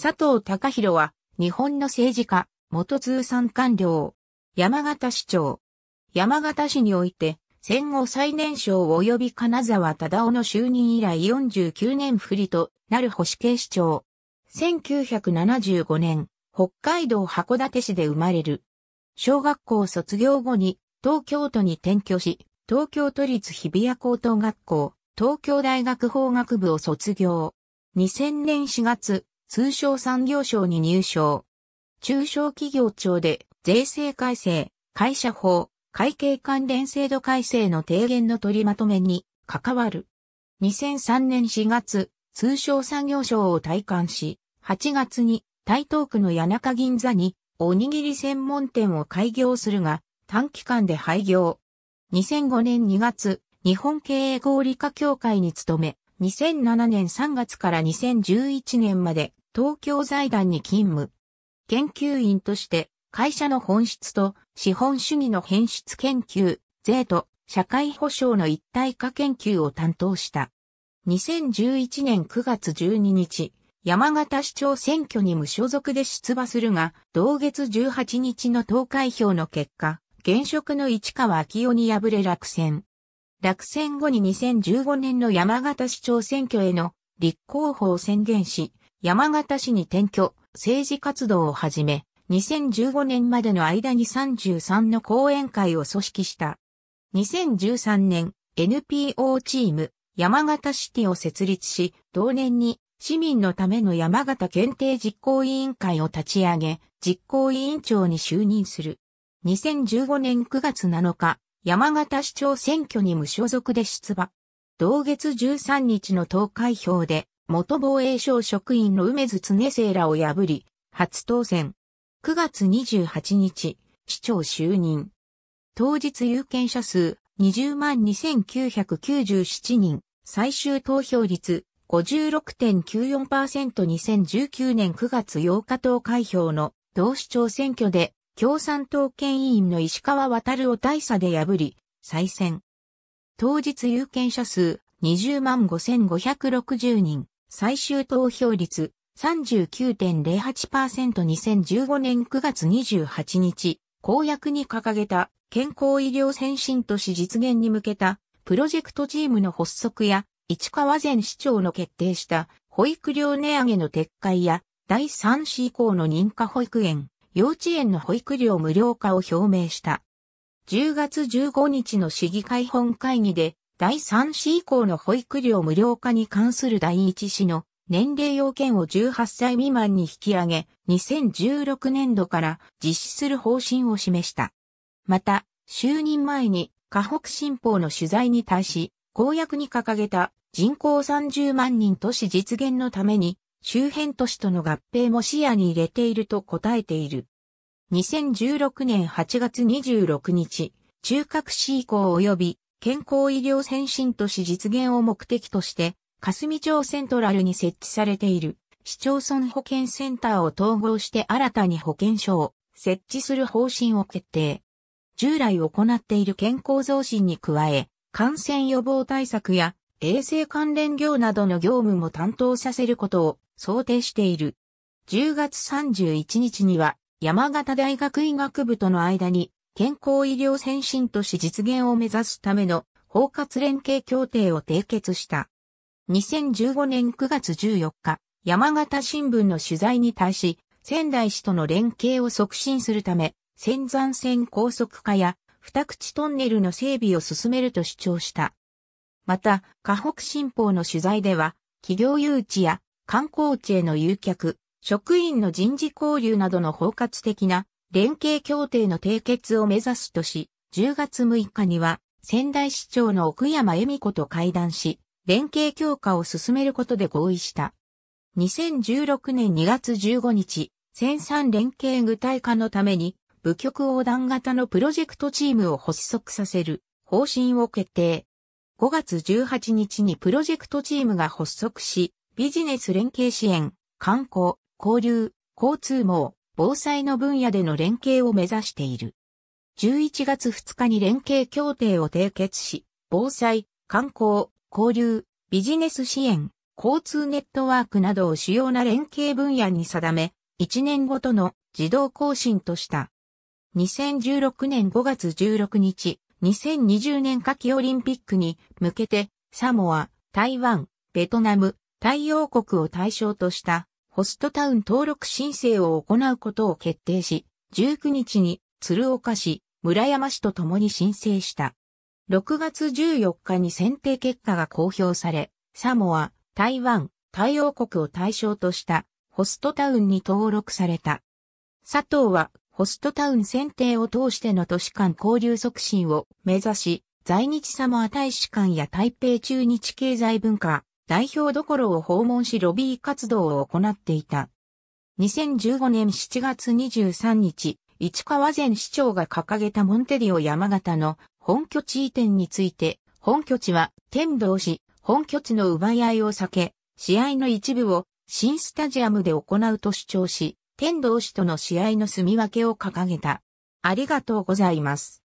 佐藤隆弘は、日本の政治家、元通産官僚、山形市長。山形市において、戦後最年少及び金沢忠夫の就任以来49年振りとなる保守系市長。1975年、北海道函館市で生まれる。小学校卒業後に東京都に転居し、東京都立日比谷高等学校、東京大学法学部を卒業。2000年4月、通商産業省に入省。中小企業庁で税制改正、会社法、会計関連制度改正の提言の取りまとめに関わる。2003年4月、通商産業省を退官し、8月に台東区の谷中銀座におにぎり専門店を開業するが、短期間で廃業。2005年2月、日本経営合理化協会に勤め、2007年3月から2011年まで東京財団に勤務。研究員として会社の本質と資本主義の変質研究、税と社会保障の一体化研究を担当した。2011年9月12日、山形市長選挙に無所属で出馬するが、同月18日の投開票の結果、現職の市川昭夫に敗れ落選。落選後に2015年の山形市長選挙への立候補を宣言し、山形市に転居、政治活動を始め、2015年までの間に33の講演会を組織した。2013年、NPO チーム、山形シティを設立し、同年に市民のための山形検定実行委員会を立ち上げ、実行委員長に就任する。2015年9月7日、山形市長選挙に無所属で出馬。同月13日の投開票で、元防衛省職員の梅津常政らを破り、初当選。9月28日、市長就任。当日有権者数20万2997人、最終投票率 56.94%2019 年9月8日投開票の同市長選挙で共産党県委員の石川渡を大差で破り、再選。当日有権者数20万5560人、最終投票率 39.08%2015 年9月28日、公約に掲げた健康医療先進都市実現に向けたプロジェクトチームの発足や市川前市長の決定した保育料値上げの撤回や第3子以降の認可保育園、幼稚園の保育料無料化を表明した。10月15日の市議会本会議で、第3子以降の保育料無料化に関する第1子の年齢要件を18歳未満に引き上げ、2016年度から実施する方針を示した。また、就任前に、河北新報の取材に対し、公約に掲げた人口30万人都市実現のために、周辺都市との合併も視野に入れていると答えている。2016年8月26日、中核市移行及び健康医療先進都市実現を目的として、霞町セントラルに設置されている市町村保健センターを統合して新たに保健所を設置する方針を決定。従来行っている健康増進に加え、感染予防対策や衛生関連業などの業務も担当させることを想定している。10月31日には山形大学医学部との間に健康医療先進都市実現を目指すための包括連携協定を締結した。2015年9月14日、山形新聞の取材に対し、仙台市との連携を促進するため、仙山線高速化や二口トンネルの整備を進めると主張した。また、河北新報の取材では、企業誘致や観光地への誘客、職員の人事交流などの包括的な連携協定の締結を目指すとし、10月6日には仙台市長の奥山恵美子と会談し、連携強化を進めることで合意した。2016年2月15日、戦産連携具体化のために、部局横断型のプロジェクトチームを発足させる方針を決定。5月18日にプロジェクトチームが発足し、ビジネス連携支援、観光、交流、交通網、防災の分野での連携を目指している。11月2日に連携協定を締結し、防災、観光、交流、ビジネス支援、交通ネットワークなどを主要な連携分野に定め、1年ごとの自動更新とした。2016年5月16日、2020年夏季オリンピックに向けて、サモア、台湾、ベトナム、太陽国を対象としたホストタウン登録申請を行うことを決定し、19日に鶴岡市、村山市と共に申請した。6月14日に選定結果が公表され、サモア、台湾、太陽国を対象としたホストタウンに登録された。佐藤はホストタウン選定を通しての都市間交流促進を目指し、在日サモア大使館や台北中日経済文化代表どころを訪問しロビー活動を行っていた。2015年7月23日、市川前市長が掲げたモンテリオ山形の本拠地移転について、本拠地は天童市、本拠地の奪い合いを避け、試合の一部を新スタジアムで行うと主張し、天童市との試合の住み分けを掲げた。ありがとうございます。